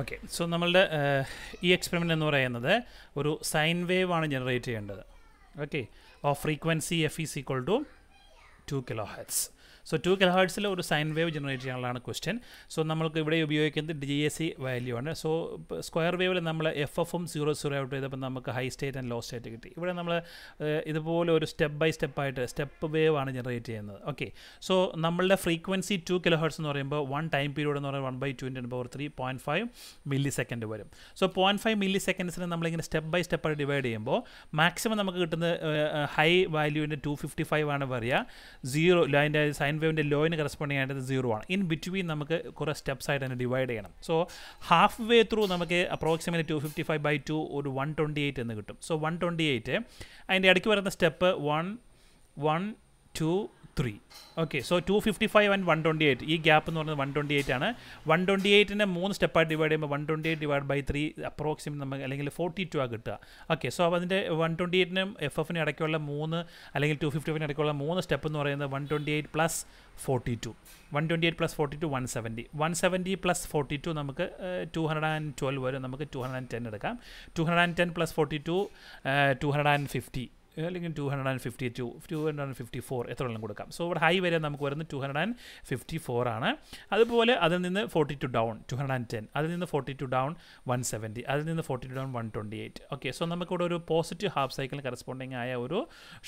okay so നമ്മളുടെ ഈ experiment എന്ന് പറയുന്നത് ഒരു സൈൻ വേവ് ആണ് ജനറേറ്റ് ചെയ്യേണ്ടത് okay of frequency F is equal to two kilohertz so two കിലഹേഴ്സിൽ ഒരു സൈൻ വേവ് ജനറേറ്റ് ചെയ്യാനുള്ളതാണ് ക്വസ്റ്റ്യൻ സോ നമുക്ക് ഇവിടെ ഉപയോഗിക്കുന്നത് ഡി എ സി വാല്യൂ ആണ് സോ സ്ക്വയർ വേവിൽ നമ്മൾ എഫ് എഫും സീറോ സീറോ ഔട്ട് ചെയ്തപ്പോൾ നമുക്ക് high state and low state കിട്ടി ഇവിടെ നമ്മൾ ഇതുപോലെ ഒരു സ്റ്റെപ്പ് ബൈ സ്റ്റെപ്പ് ആയിട്ട് സ്റ്റെപ്പ് വേവ് ആണ് ജനറേറ്റ് ചെയ്യുന്നത് ഓക്കെ സോ നമ്മളുടെ ഫ്രീക്വൻസി ടു കിലോഹേഴ്സ് എന്ന് പറയുമ്പോൾ വൺ ടൈം പീരീഡ് എന്ന് പറയുമ്പോൾ one by two into power three point five millisecond വരും സോ പോയിൻറ്റ് ഫൈവ് മില്ലി സെക്കൻഡ്സിന് നമ്മളിങ്ങനെ സ്റ്റെപ്പ് ബൈ സ്റ്റെപ്പ് സ്റ്റെപ്പായിട്ട് ഡിവൈഡ് ചെയ്യുമ്പോൾ മാക്സിമം നമുക്ക് കിട്ടുന്ന ഹൈ വാല്യൂവിൻ്റെ ടു ഫിഫ്റ്റി ഫൈവ് ആണ് പറയുക സീറോ അതിൻ്റെ സൈൻ സൈൻ വേവിൻ്റെ ലോയിന് കറസ്പോണ്ടിങ് ആയിട്ട് സീറോ ആണ് ഇൻ ബിറ്റ്വീൻ നമുക്ക് കുറേ സ്റ്റെപ്സ് ആയിട്ട് തന്നെ ഡിവൈഡ് ചെയ്യണം സോ ഹാഫ് വേ ത്രൂ നമുക്ക് approximate two fifty five by two ഒരു വൺ ട്വൻറ്റി എയ്റ്റ് എന്ന് കിട്ടും സോ വൺ ട്വൻറ്റി എയ്റ്റ് അതിൻ്റെ ഇടയ്ക്ക് വരുന്ന step one one two three okay so two fifty five and one twenty eight ഈ gap എന്ന് പറയുന്നത് വൺ ട്വൻറ്റി എയ്റ്റ് ആണ് വൺ ട്വൻറ്റി എയ്റ്റിനെ മൂന്ന് സ്റ്റെപ്പായിട്ട് ഡിവൈഡ് ചെയ്യുമ്പോൾ one twenty eight divide by three approximate നമുക്ക് അല്ലെങ്കിൽ ഫോർട്ടി ടു ആ കിട്ടുക ഓക്കെ സോ അതിൻ്റെ വൺ ട്വൻറ്റി എയ്റ്റിനും എഫ് എഫിന് ഇടയ്ക്കുള്ള മൂന്ന് അല്ലെങ്കിൽ ടു ഫിഫ്റ്റി ഫൈവിന് ഇടയ്ക്കുള്ള മൂന്ന് സ്റ്റെപ്പ് എന്ന് പറയുന്നത് one twenty eight plus forty two one twenty eight plus forty two one seventy one seventy plus forty two നമുക്ക് ടു ഹൺഡ്രഡ് ആൻഡ് ട്വൽവ് വരും നമുക്ക് ടു ഹൺഡ്രഡ് ആൻഡ് ടെൻ എടുക്കാം two hundred and ten plus forty two two hundred and fifty അല്ലെങ്കിൽ two hundred and fifty two two hundred and fifty four എത്ര വേണം കൊടുക്കാം so ഇവിടെ high വരെ നമുക്ക് വരുന്നത് two hundred and fifty four ആണ് അതുപോലെ അതിൽ നിന്ന് forty two down two hundred and ten അതിൽ നിന്ന് forty two down one seventy അതിൽ നിന്ന് forty two down one twenty eight okay so നമുക്കിവിടെ ഒരു പോസിറ്റീവ് ഹാഫ് സൈക്കിൾ കറസ്പോണ്ടിങ് ആയ ഒരു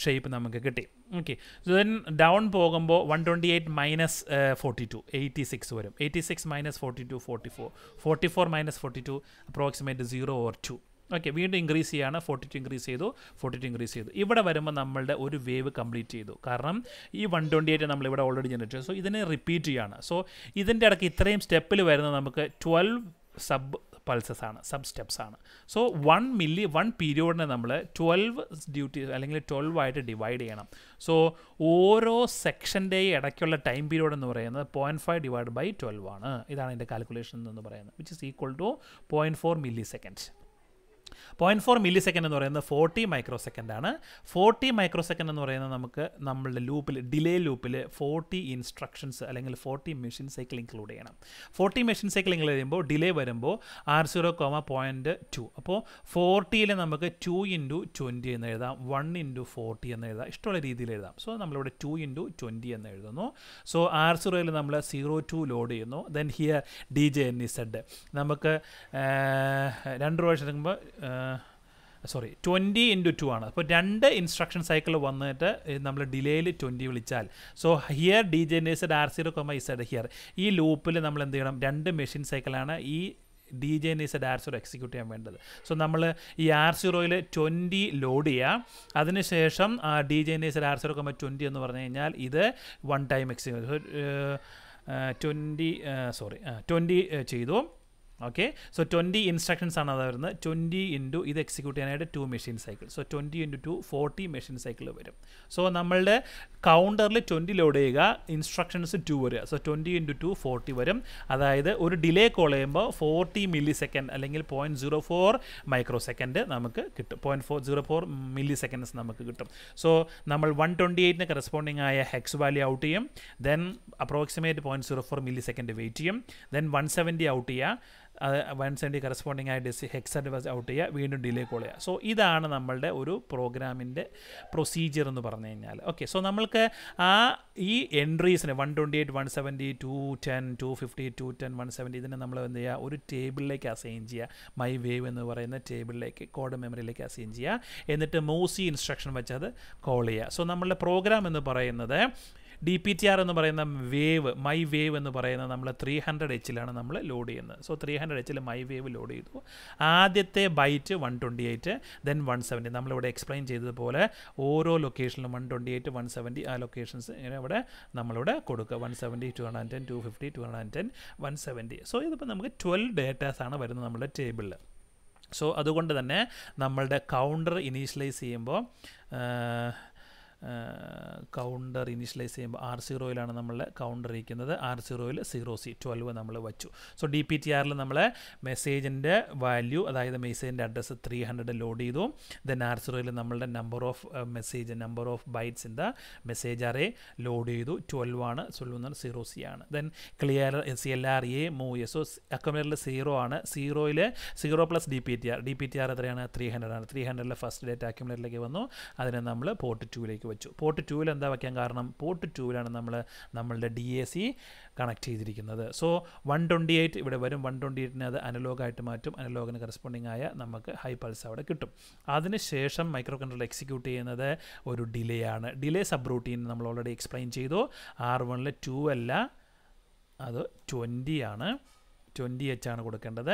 ഷേപ്പ് നമുക്ക് കിട്ടി ഓക്കെ സോ ദെൻ ഡൗൺ പോകുമ്പോൾ one twenty eight minus forty two eighty six വരും eighty six minus forty two forty four forty four minus forty two approximate zero or two okay വീണ്ടും increase ചെയ്യുകയാണ് forty two increase ചെയ്തു forty two increase ചെയ്തു ഇവിടെ വരുമ്പോൾ നമ്മളുടെ ഒരു wave complete ചെയ്തു കാരണം ഈ വൺ ട്വൻറ്റി എയ്റ്റ് നമ്മൾ ഇവിടെ ഓൾറെഡി ജനറേറ്റ് സോ ഇതിനെ റിപ്പീറ്റ് ചെയ്യുകയാണ് സോ ഇതിൻ്റെ ഇടയ്ക്ക് ഇത്രയും സ്റ്റെപ്പിൽ വരുന്ന നമുക്ക് ട്വൽവ് സബ് പൾസസ് ആണ് സബ് സ്റ്റെപ്സ് ആണ് സോ വൺ മില്ലി വൺ പീരിയോഡിനെ നമ്മൾ ട്വൽവ് ഡ്യൂട്ടി അല്ലെങ്കിൽ ട്വൽവ് ആയിട്ട് ഡിവൈഡ് ചെയ്യണം സോ ഓരോ സെക്ഷൻ്റെയും ഇടയ്ക്കുള്ള ടൈം പീരിയഡ് എന്ന് പറയുന്നത് point five divide by twelve ആണ് ഇതാണ് എൻ്റെ കാൽക്കുലേഷൻ എന്ന് പറയുന്നത് which is equal to point four milliseconds point four millisecond എന്ന് പറയുന്നത് ഫോർട്ടി മൈക്രോ സെക്കൻഡാണ് ഫോർട്ടി മൈക്രോ സെക്കൻഡ് എന്ന് പറയുന്നത് നമുക്ക് നമ്മളുടെ ലൂപ്പിൽ ഡിലേ ലൂപ്പിൽ ഫോർട്ടി ഇൻസ്ട്രക്ഷൻസ് അല്ലെങ്കിൽ ഫോർട്ടി മെഷീൻ സൈക്കിൾ ഇൻക്ലൂഡ് ചെയ്യണം ഫോർട്ടി മെഷീൻ സൈക്കിൾ ഇൻക്ലൂഡ് ചെയ്യുമ്പോൾ ഡിലേ വരുമ്പോൾ R zero comma point two അപ്പോൾ ഫോർട്ടിയിൽ നമുക്ക് ടു ഇൻറ്റു ട്വൻറ്റി എന്ന് എഴുതാം വൺ ഇൻറ്റു ഫോർട്ടി എന്ന് എഴുതാം ഇഷ്ടമുള്ള രീതിയിൽ എഴുതാം സോ നമ്മളിവിടെ ടു ഇൻറ്റു ട്വൻറ്റി എന്ന് എഴുതുന്നു സോ ആർ സീറോയിൽ നമ്മൾ സീറോ ടു ലോഡ് ചെയ്യുന്നു then here D J N Z നമുക്ക് രണ്ട് പ്രാവശ്യം എടുക്കുമ്പോൾ സോറി ട്വൻറ്റി ഇൻറ്റു ടു ആണ് അപ്പോൾ രണ്ട് ഇൻസ്ട്രക്ഷൻ സൈക്കിൾ വന്നിട്ട് നമ്മൾ ഡിലേയിൽ ട്വൻറ്റി വിളിച്ചാൽ so here D J N Z R zero comma Z here ഈ ലൂപ്പിൽ നമ്മൾ എന്ത് ചെയ്യണം രണ്ട് മെഷീൻ സൈക്കിളാണ് ഈ D J N Z R zero execute ചെയ്യാൻ വേണ്ടത് സോ നമ്മൾ ഈ ആർ സീറോയിൽ ട്വൻറ്റി ലോഡ് ചെയ്യുക അതിനുശേഷം D J N Z R zero comma twenty എന്ന് പറഞ്ഞു കഴിഞ്ഞാൽ ഇത് one time execute twenty sorry twenty ചെയ്തു ഓക്കെ സോ ട്വൻറ്റി ഇൻസ്ട്രക്ഷൻസ് ആണ് അത് വരുന്നത് ട്വൻറ്റി ഇൻറ്റു ഇത് എക്സിക്യൂട്ട് ചെയ്യാനായിട്ട് two machine cycle so twenty into two forty machine cycle വരും സോ നമ്മളുടെ കൗണ്ടറിൽ ട്വൻറ്റി ലോഡ് ചെയ്യുക ഇൻസ്ട്രക്ഷൻസ് ടു വരിക so twenty into two forty വരും അതായത് ഒരു ഡിലേ കോൾ ചെയ്യുമ്പോൾ ഫോർട്ടി മില്ലി സെക്കൻഡ് അല്ലെങ്കിൽ point zero four microsecond നമുക്ക് കിട്ടും point four zero four milliseconds നമുക്ക് കിട്ടും സോ നമ്മൾ വൺ ട്വൻറ്റി എയ്റ്റിന് കറസ്പോണ്ടിങ് ആയ ഹെക്സ് വാല്യൂ ഔട്ട് ചെയ്യും then approximate point zero four millisecond wait ചെയ്യും ദെൻ വൺ സെവൻറ്റി ഔട്ട് ചെയ്യുക അത് വൺ സെൻറ്റി കറസ്പോണ്ടിങ് ആയി ഡെസി ഹെക്സ ഡിവൈസ് ഔട്ട് ചെയ്യുക വീണ്ടും ഡിലേ കോൾ ചെയ്യുക സോ ഇതാണ് നമ്മളുടെ ഒരു പ്രോഗ്രാമിൻ്റെ പ്രൊസീജിയർ എന്ന് പറഞ്ഞു കഴിഞ്ഞാൽ ഓക്കെ സോ നമ്മൾക്ക് ആ ഈ എൻട്രീസിന് one twenty eight one seventy two ten two fifty two ten one seventy ഇതിനെ നമ്മൾ എന്ത് ചെയ്യുക ഒരു ടേബിളിലേക്ക് അസൈൻ ചെയ്യുക മൈ വേവ് എന്ന് പറയുന്ന ടേബിളിലേക്ക് കോഡ് മെമ്മറിയിലേക്ക് അസൈൻ ചെയ്യുക എന്നിട്ട് മൂസി ഇൻസ്ട്രക്ഷൻ വെച്ചത് കോൾ ചെയ്യുക സോ നമ്മളുടെ പ്രോഗ്രാം എന്ന് പറയുന്നത് ഡി പി ടി ആർ എന്ന് പറയുന്ന വേവ് മൈ വേവ് എന്ന് പറയുന്ന നമ്മൾ ത്രീ ഹൺഡ്രഡ് എച്ചിലാണ് നമ്മൾ ലോഡ് ചെയ്യുന്നത് സോ ത്രീ ഹൺഡ്രഡ് എച്ചിൽ മൈ വേവ് ലോഡ് ചെയ്തു ആദ്യത്തെ byte one twenty eight then one seventy നമ്മളിവിടെ എക്സ്പ്ലെയിൻ ചെയ്തതുപോലെ ഓരോ ലൊക്കേഷനിലും one twenty eight one seventy ആ ലൊക്കേഷൻസ് ഇങ്ങനെ ഇവിടെ നമ്മളിവിടെ കൊടുക്കുക one seventy two hundred ten two fifty two hundred ten one seventy so ഇതിപ്പോൾ നമുക്ക് ട്വൽവ് ഡേറ്റാസ് ആണ് വരുന്നത് നമ്മുടെ ടേബിളിൽ സോ അതുകൊണ്ട് തന്നെ നമ്മളുടെ കൗണ്ടർ ഇനീഷ്യലൈസ് ചെയ്യുമ്പോൾ കൗണ്ടർ ഇനീഷ്യലൈസ് ചെയ്യുമ്പോൾ ആർ സീറോയിലാണ് നമ്മൾ കൗണ്ടർ ഇരിക്കുന്നത് ആർ സീറോയിൽ സീറോ സി ട്വൽവ് നമ്മൾ വെച്ചു സോ ഡി പി ടി ആറിൽ നമ്മൾ മെസ്സേജിൻ്റെ വാല്യൂ അതായത് മെസ്സേജിൻ്റെ അഡ്രസ്സ് ത്രീ ഹൺഡ്രഡ് ലോഡ് ചെയ്തു ദെൻ ആർ സീറോയിൽ നമ്മളുടെ number of message number of bytes in the message array load ചെയ്തു ട്വൽവ് ആണ് ട്വൽവ് എന്നാൽ സീറോ സി ആണ് then clear C L R A മൂ എ സോ അക്കൗണ്ടിൽ സീറോ ആണ് സീറോയിൽ zero plus D P T R D P T R എത്രയാണ് three hundred ആണ് ത്രീ ഹൺഡ്രഡിലെ ഫസ്റ്റ് ഡേറ്റ് അക്കൗണ്ടിലേക്ക് വന്നു അതിനെ നമ്മൾ പോർട്ട് ടുവിലേക്ക് വെച്ചു പോർട്ട് ടൂവിൽ എന്താ വയ്ക്കാൻ കാരണം പോർട്ട് ടൂവിലാണ് നമ്മൾ നമ്മളുടെ ഡി എ സി കണക്ട് ചെയ്തിരിക്കുന്നത് സോ വൺ ട്വൻറ്റി എയ്റ്റ് ഇവിടെ വരും വൺ ട്വൻറ്റി എയ്റ്റിനെ അത് അനലോഗായിട്ട് മാറ്റും അനലോഗിന് കറസ്പോണ്ടിങ് ആയ നമുക്ക് ഹൈ പൾസ് അവിടെ കിട്ടും അതിനുശേഷം മൈക്രോ കൺട്രോൾ എക്സിക്യൂട്ട് ചെയ്യുന്നത് ഒരു ഡിലേ ആണ് ഡിലേ സബ് റൂട്ടീൻ നമ്മൾ ഓൾറെഡി എക്സ്പ്ലെയിൻ ചെയ്തു ആർ വണ്ണിൽ ടു അല്ല അത് ട്വൻറ്റി ആണ് ട്വൻറ്റി എച്ച് ആണ് കൊടുക്കേണ്ടത്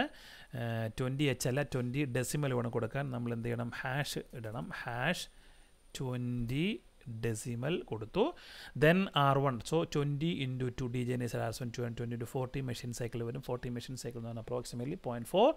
ട്വൻറ്റി എച്ച് അല്ല ട്വൻറ്റി ഡെസിമൽ വേണം കൊടുക്കാൻ നമ്മൾ എന്ത് ചെയ്യണം ഹാഷ് ഇടണം ഹാഷ് ട്വൻറ്റി ഡെസിമൽ കൊടുത്തു then R one so twenty into two D J ജെനേസൽ R one two and twenty into forty machine cycle വരും ഫോർട്ടി മെഷീൻ സൈക്കിൾ എന്ന് പറഞ്ഞാൽ approximately point four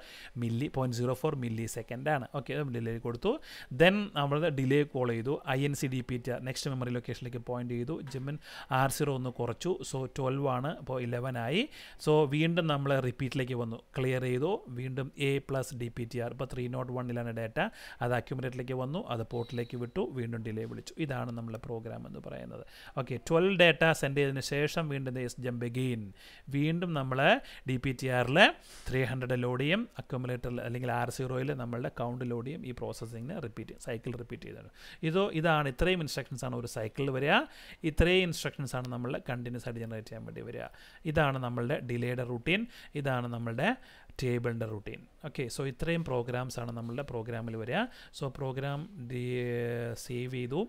milli point zero four millisecond ആണ് okay delay കൊടുത്തു then നമ്മൾ delay call ചെയ്തു I N C D P T next memory ലൊക്കേഷനിലേക്ക് point ചെയ്തു ജിമ്മിൻ ആർ സീറോ ഒന്ന് കുറച്ചു സോ ട്വൽവ് ആണ് അപ്പോൾ ഇലവൻ ആയി സോ വീണ്ടും നമ്മൾ റിപ്പീറ്റിലേക്ക് വന്നു ക്ലിയർ ചെയ്തു വീണ്ടും A plus D P T R ഇപ്പോൾ ത്രീ നോട്ട് വണ്ണിലാണ് ഡേറ്റ അത് അക്യുമറേറ്റിലേക്ക് വന്നു അത് പോർട്ടിലേക്ക് വിട്ടു വീണ്ടും ഡിലേ വിളിച്ചു ഇതാണ് നമ്മൾ നമ്മുടെ പ്രോഗ്രാം എന്ന് പറയുന്നത് ഓക്കെ ട്വൽവ് ഡേറ്റ സെൻഡ് ചെയ്തതിന് ശേഷം വീണ്ടും എസ് ജംപ് എഗെയിൻ വീണ്ടും നമ്മൾ ഡി പി ടി ആറിൽ ത്രീ ഹൺഡ്രഡ് ലോഡ് ചെയ്യും അക്യുമുലേറ്ററിൽ അല്ലെങ്കിൽ ആർ സീറോയിൽ നമ്മളുടെ കൗണ്ട് ലോഡ് ചെയ്യും ഈ പ്രോസസ്സിങ്ങിന് റിപ്പീറ്റ് സൈക്കിൾ റിപ്പീറ്റ് ചെയ്തത് ഇതോ ഇതാണ് ഇത്രയും ഇൻസ്ട്രക്ഷൻസ് ആണ് ഒരു സൈക്കിളിൽ വരിക ഇത്രയും ആണ് നമ്മൾ കണ്ടിന്യൂസ് ആയിട്ട് ജനറേറ്റ് ചെയ്യാൻ വേണ്ടി വരിക ഇതാണ് നമ്മളുടെ ഡിലേയുടെ റൂട്ടീൻ ഇതാണ് നമ്മളുടെ ടേബിളിൻ്റെ റൂട്ടീൻ ഓക്കെ സോ ഇത്രയും ആണ് നമ്മളുടെ പ്രോഗ്രാമിൽ വരിക സോ പ്രോഗ്രാം സേവ് ചെയ്തു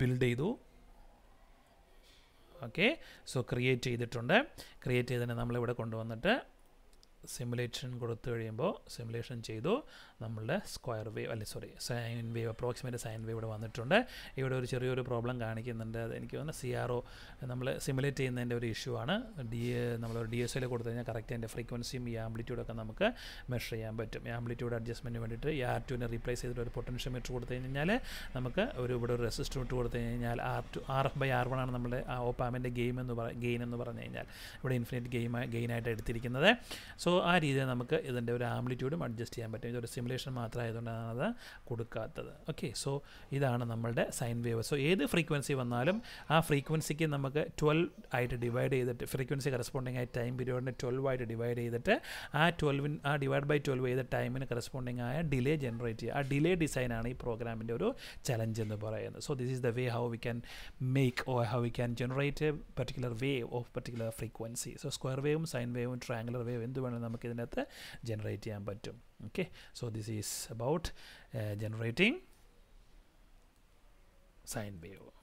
ബിൽഡ് ചെയ്തു ഓക്കെ സോ ക്രിയേറ്റ് ചെയ്തിട്ടുണ്ട് ക്രിയേറ്റ് ചെയ്തതിനെ നമ്മളിവിടെ കൊണ്ടുവന്നിട്ട് സിമുലേഷൻ കൊടുത്തു കഴിയുമ്പോൾ സിമുലേഷൻ ചെയ്തു നമ്മളുടെ സ്ക്വയർ വേവ് അല്ലെ sorry sine wave approximate sine wave ഇവിടെ വന്നിട്ടുണ്ട് ഇവിടെ ഒരു ചെറിയൊരു പ്രോബ്ലം കാണിക്കുന്നുണ്ട് എനിക്ക് തോന്നുന്നു സി ആർ ഒ നമ്മൾ സിമുലേറ്റ് ചെയ്യുന്നതിൻ്റെ ഒരു ഇഷ്യൂ ആണ് ഡി നമ്മൾ ഡി എസ് എൽ കൊടുത്തു കഴിഞ്ഞാൽ കറക്റ്റ് അതിൻ്റെ ഫ്രീക്വൻസിയും ഈ ആംബ്ലിറ്റ്യൂഡൊക്കെ നമുക്ക് മെഷർ ചെയ്യാൻ പറ്റും ആംപ്ലിറ്റ്യൂഡ് അഡ്ജസ്റ്റ്മെൻറ്റ് വേണ്ടിയിട്ട് ആർ ടുവിനെ റീപ്ലേസ് ചെയ്തിട്ട് ഒരു പൊട്ടൻഷ്യൽ മീറ്റർ കൊടുത്തു കഴിഞ്ഞാൽ നമുക്ക് ഒരു ഇവിടെ ഒരു റെസിസ്റ്റർ ഇട്ട് കൊടുത്തു കഴിഞ്ഞാൽ R two R F by R one ആണ് നമ്മുടെ ആ ഓപ്പാമിൻ്റെ ഗെയിം എന്ന് പറ ഗെയിൻ എന്ന് പറഞ്ഞു കഴിഞ്ഞാൽ ഇവിടെ ഇൻഫിനിറ്റ് ഗെയിം ഗെയിനായിട്ട് എടുത്തിരിക്കുന്നത് സോ ആ രീതിയിൽ നമുക്ക് ഇതിൻ്റെ ഒരു ആംബ്ലിറ്റ്യൂഡും അഡ്ജസ്റ്റ് ചെയ്യാൻ പറ്റും ഇതൊരു സിമുലേഷൻ മാത്രമായതുകൊണ്ടാണ് അത് കൊടുക്കാത്തത് ഓക്കെ സോ ഇതാണ് നമ്മളുടെ സൈൻ വേവ് സോ ഏത് ഫ്രീക്വൻസി വന്നാലും ആ ഫ്രീക്വൻസിക്ക് നമുക്ക് ട്വൽവ് ആയിട്ട് ഡിവൈഡ് ചെയ്തിട്ട് ഫ്രീക്വൻസി കറസ്പോണ്ടിങ് ആയ ടൈം പീരിയോഡിനെ ട്വൽവ് ആയിട്ട് ഡിവൈഡ് ചെയ്തിട്ട് ആ ട്വൽവിന് ആ ഡിവൈഡ് ബൈ ട്വൽവ് ചെയ്ത ടൈമിന് കറസ്പോണ്ടിങ് ആയ ഡിലേ ജനറേറ്റ് ചെയ്യുക ആ ഡിലേ ഡിസൈനാണ് ഈ പ്രോഗ്രാമിൻ്റെ ഒരു ചലഞ്ച് എന്ന് പറയുന്നത് so this is the way how we can make or how we can generate a particular wave of particular frequency so square വേവും സൈൻ വേവും ട്രാങ്കുലർ വേവ് എന്ത് വേണമെന്ന് നമുക്ക് ഇതിനകത്ത് ജനറേറ്റ് ചെയ്യാൻ പറ്റും okay so this is about generating sine wave